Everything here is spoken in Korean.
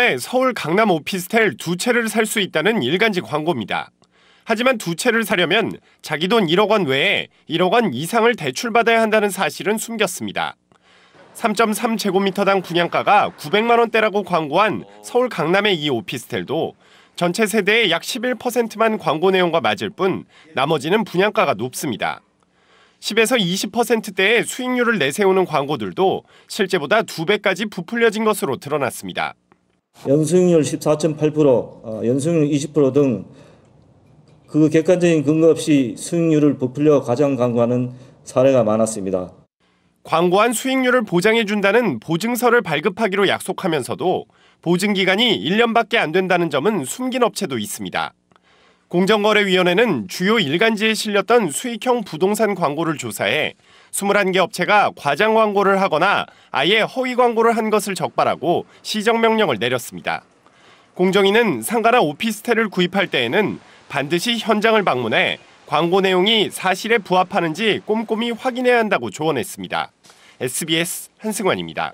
원에 서울 강남 오피스텔 두 채를 살 수 있다는 일간지 광고입니다. 하지만 두 채를 사려면 자기 돈 1억 원 외에 1억 원 이상을 대출받아야 한다는 사실은 숨겼습니다. 3.3제곱미터당 분양가가 900만 원대라고 광고한 서울 강남의 이 오피스텔도 전체 세대의 약 11%만 광고 내용과 맞을 뿐 나머지는 분양가가 높습니다. 10에서 20%대의 수익률을 내세우는 광고들도 실제보다 두배까지 부풀려진 것으로 드러났습니다. 연수익률 14.8%, 어, 연수익률 20%등 그 객관적인 근거 없이 수익률을 부풀려 가장 광고하는 사례가 많았습니다. 광고한 수익률을 보장해준다는 보증서를 발급하기로 약속하면서도 보증기간이 1년밖에 안 된다는 점은 숨긴 업체도 있습니다. 공정거래위원회는 주요 일간지에 실렸던 수익형 부동산 광고를 조사해 21개 업체가 과장 광고를 하거나 아예 허위 광고를 한 것을 적발하고 시정명령을 내렸습니다. 공정위는 상가나 오피스텔을 구입할 때에는 반드시 현장을 방문해 광고 내용이 사실에 부합하는지 꼼꼼히 확인해야 한다고 조언했습니다. SBS 한승환입니다.